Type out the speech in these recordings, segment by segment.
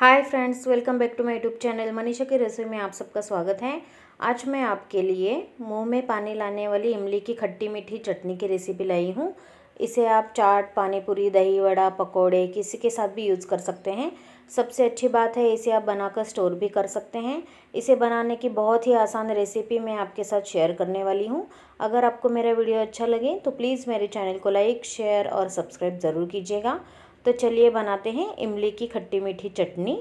hi friends welcome back to my YouTube channel Manisha की रसोई में आप सबका स्वागत है आज मैं आपके लिए मुंह में पानी लाने वाली इमली की खट्टी मीठी चटनी की रेसिपी लाई हूँ इसे आप चाट पानीपुरी दही वड़ा पकोड़े किसी के साथ भी यूज़ कर सकते हैं सबसे अच्छी बात है इसे आप बनाकर स्टोर भी कर सकते हैं इसे बनाने की बहुत ही आसान रेसिपी मैं आपके साथ शेयर करने वाली हूँ अगर आपको मेरा वीडियो अच्छा लगे तो प्लीज़ मेरे चैनल को लाइक शेयर और सब्सक्राइब ज़रूर कीजिएगा तो चलिए बनाते हैं इमली की खट्टी मीठी चटनी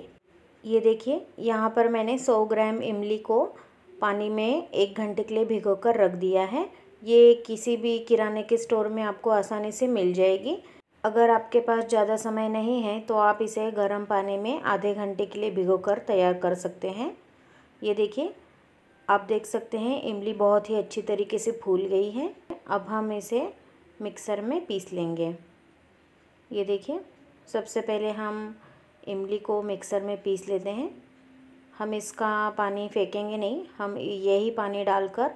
ये देखिए यहाँ पर मैंने 100 ग्राम इमली को पानी में एक घंटे के लिए भिगो कर रख दिया है ये किसी भी किराने के स्टोर में आपको आसानी से मिल जाएगी अगर आपके पास ज़्यादा समय नहीं है तो आप इसे गर्म पानी में आधे घंटे के लिए भिगो कर तैयार कर सकते हैं ये देखिए आप देख सकते हैं इमली बहुत ही अच्छी तरीके से फूल गई है अब हम इसे मिक्सर में पीस लेंगे ये देखिए सबसे पहले हम इमली को मिक्सर में पीस लेते हैं हम इसका पानी फेंकेंगे नहीं हम यही पानी डालकर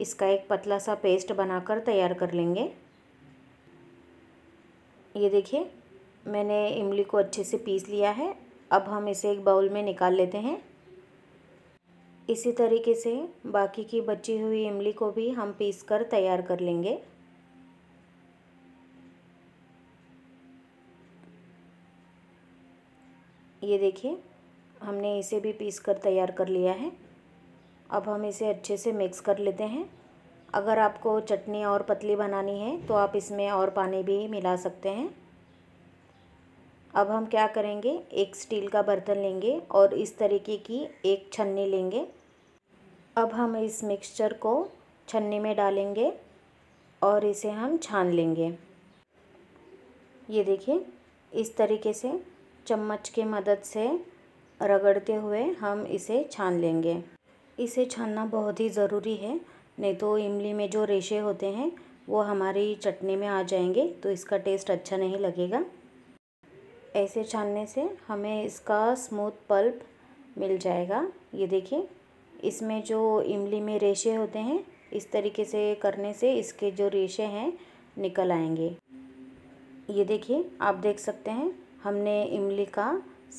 इसका एक पतला सा पेस्ट बनाकर तैयार कर लेंगे ये देखिए मैंने इमली को अच्छे से पीस लिया है अब हम इसे एक बाउल में निकाल लेते हैं इसी तरीके से बाकी की बची हुई इमली को भी हम पीस कर तैयार कर लेंगे ये देखिए हमने इसे भी पीस कर तैयार कर लिया है अब हम इसे अच्छे से मिक्स कर लेते हैं अगर आपको चटनी और पतली बनानी है तो आप इसमें और पानी भी मिला सकते हैं अब हम क्या करेंगे एक स्टील का बर्तन लेंगे और इस तरीके की एक छन्नी लेंगे अब हम इस मिक्सचर को छन्नी में डालेंगे और इसे हम छान लेंगे ये देखिए इस तरीके से चम्मच के मदद से रगड़ते हुए हम इसे छान लेंगे इसे छानना बहुत ही ज़रूरी है नहीं तो इमली में जो रेशे होते हैं वो हमारी चटनी में आ जाएंगे तो इसका टेस्ट अच्छा नहीं लगेगा ऐसे छानने से हमें इसका स्मूथ पल्प मिल जाएगा ये देखिए इसमें जो इमली में रेशे होते हैं इस तरीके से करने से इसके जो रेशे हैं निकल आएंगे ये देखिए आप देख सकते हैं हमने इमली का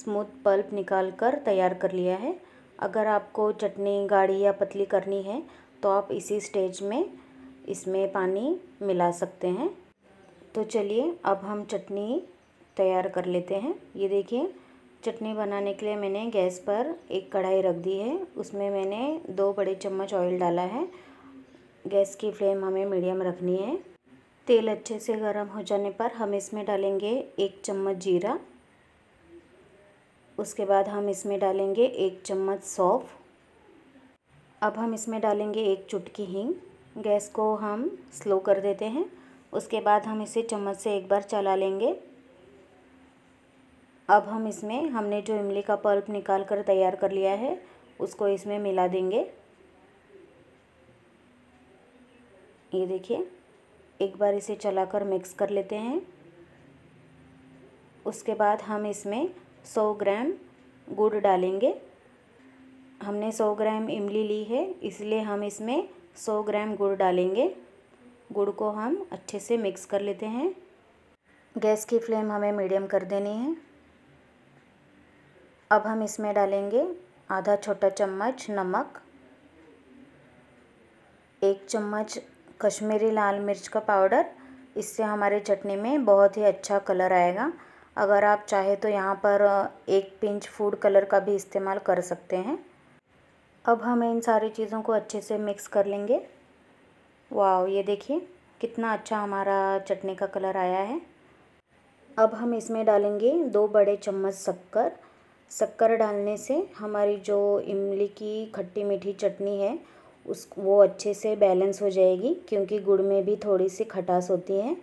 स्मूथ पल्प निकाल कर तैयार कर लिया है अगर आपको चटनी गाढ़ी या पतली करनी है तो आप इसी स्टेज में इसमें पानी मिला सकते हैं तो चलिए अब हम चटनी तैयार कर लेते हैं ये देखिए चटनी बनाने के लिए मैंने गैस पर एक कढ़ाई रख दी है उसमें मैंने दो बड़े चम्मच ऑयल डाला है गैस की फ्लेम हमें मीडियम रखनी है तेल अच्छे से गर्म हो जाने पर हम इसमें डालेंगे एक चम्मच जीरा उसके बाद हम इसमें डालेंगे एक चम्मच सौफ अब हम इसमें डालेंगे एक चुटकी हींग गैस को हम स्लो कर देते हैं उसके बाद हम इसे चम्मच से एक बार चला लेंगे अब हम इसमें हमने जो इमली का पल्प निकाल कर तैयार कर लिया है उसको इसमें मिला देंगे ये देखिए एक बार इसे चलाकर मिक्स कर लेते हैं उसके बाद हम इसमें 100 ग्राम गुड़ डालेंगे हमने 100 ग्राम इमली ली है इसलिए हम इसमें 100 ग्राम गुड़ डालेंगे गुड़ को हम अच्छे से मिक्स कर लेते हैं गैस की फ्लेम हमें मीडियम कर देनी है अब हम इसमें डालेंगे आधा छोटा चम्मच नमक एक चम्मच कश्मीरी लाल मिर्च का पाउडर इससे हमारे चटनी में बहुत ही अच्छा कलर आएगा अगर आप चाहे तो यहाँ पर एक पिंच फूड कलर का भी इस्तेमाल कर सकते हैं अब हम इन सारी चीज़ों को अच्छे से मिक्स कर लेंगे वाह ये देखिए कितना अच्छा हमारा चटनी का कलर आया है अब हम इसमें डालेंगे दो बड़े चम्मच शक्कर शक्कर डालने से हमारी जो इमली की खट्टी मीठी चटनी है उस वो अच्छे से बैलेंस हो जाएगी क्योंकि गुड़ में भी थोड़ी सी खटास होती है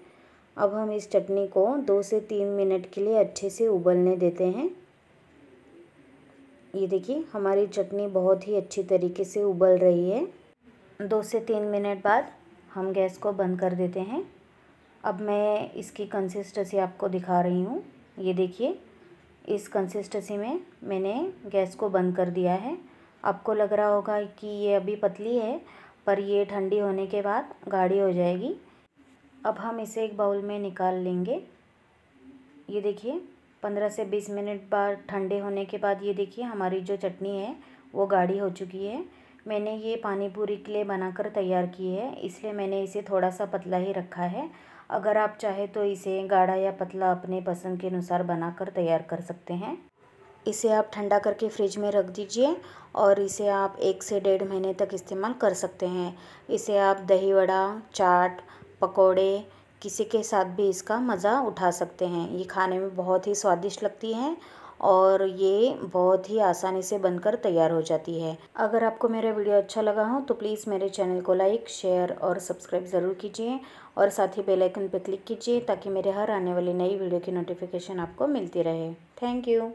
अब हम इस चटनी को दो से तीन मिनट के लिए अच्छे से उबलने देते हैं ये देखिए हमारी चटनी बहुत ही अच्छी तरीके से उबल रही है दो से तीन मिनट बाद हम गैस को बंद कर देते हैं अब मैं इसकी कंसिस्टेंसी आपको दिखा रही हूँ ये देखिए इस कंसिस्टेंसी में मैंने गैस को बंद कर दिया है आपको लग रहा होगा कि ये अभी पतली है पर ये ठंडी होने के बाद गाढ़ी हो जाएगी अब हम इसे एक बाउल में निकाल लेंगे ये देखिए पंद्रह से बीस मिनट बाद ठंडे होने के बाद ये देखिए हमारी जो चटनी है वो गाढ़ी हो चुकी है मैंने ये पानी पूरी के लिए बनाकर तैयार की है इसलिए मैंने इसे थोड़ा सा पतला ही रखा है अगर आप चाहे तो इसे गाढ़ा या पतला अपने पसंद के अनुसार बनाकर तैयार कर सकते हैं इसे आप ठंडा करके फ्रिज में रख दीजिए और इसे आप एक से डेढ़ महीने तक इस्तेमाल कर सकते हैं इसे आप दही वड़ा चाट पकौड़े किसी के साथ भी इसका मज़ा उठा सकते हैं ये खाने में बहुत ही स्वादिष्ट लगती है और ये बहुत ही आसानी से बनकर तैयार हो जाती है अगर आपको मेरा वीडियो अच्छा लगा हो तो प्लीज़ मेरे चैनल को लाइक शेयर और सब्सक्राइब ज़रूर कीजिए और साथ ही बेल आइकन पर क्लिक कीजिए ताकि मेरे हर आने वाली नई वीडियो की नोटिफिकेशन आपको मिलती रहे थैंक यू